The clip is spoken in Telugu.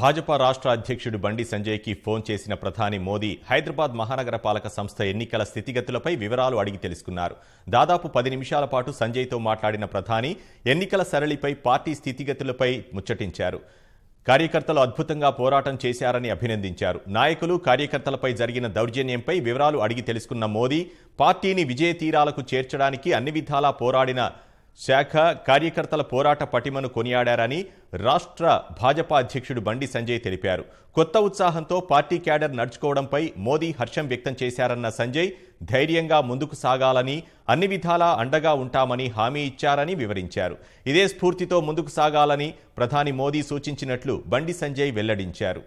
భాజపా రాష్ట్ర అధ్యక్షుడు బండి సంజయ్కి ఫోన్ చేసిన ప్రధాని మోదీ హైదరాబాద్ మహానగరపాలక సంస్థ ఎన్నికల స్థితిగతులపై వివరాలు అడిగి తెలుసుకున్నారు దాదాపు పది నిమిషాల పాటు సంజయ్తో మాట్లాడిన ప్రధాని ఎన్నికల సరళిపై పార్టీ స్థితిగతులపై ముచ్చటించారు కార్యకర్తలు అద్భుతంగా పోరాటం చేశారని అభినందించారు నాయకులు కార్యకర్తలపై జరిగిన దౌర్జన్యంపై వివరాలు అడిగి తెలుసుకున్న మోదీ పార్టీని విజయ తీరాలకు చేర్చడానికి అన్ని విధాలా పోరాడిన శాఖ కార్యకర్తల పోరాట పటిమను కొనియాడారని రాష్ట్ర భాజపా అధ్యక్షుడు బండి సంజయ్ తెలిపారు కొత్త ఉత్సాహంతో పార్టీ క్యాడర్ నడుచుకోవడంపై మోదీ హర్షం వ్యక్తం చేశారన్న సంజయ్ ధైర్యంగా ముందుకు సాగాలని అన్ని విధాలా అండగా ఉంటామని హామీ ఇచ్చారని వివరించారు ఇదే స్ఫూర్తితో ముందుకు సాగాలని ప్రధాని మోదీ సూచించినట్లు బండి సంజయ్ వెల్లడించారు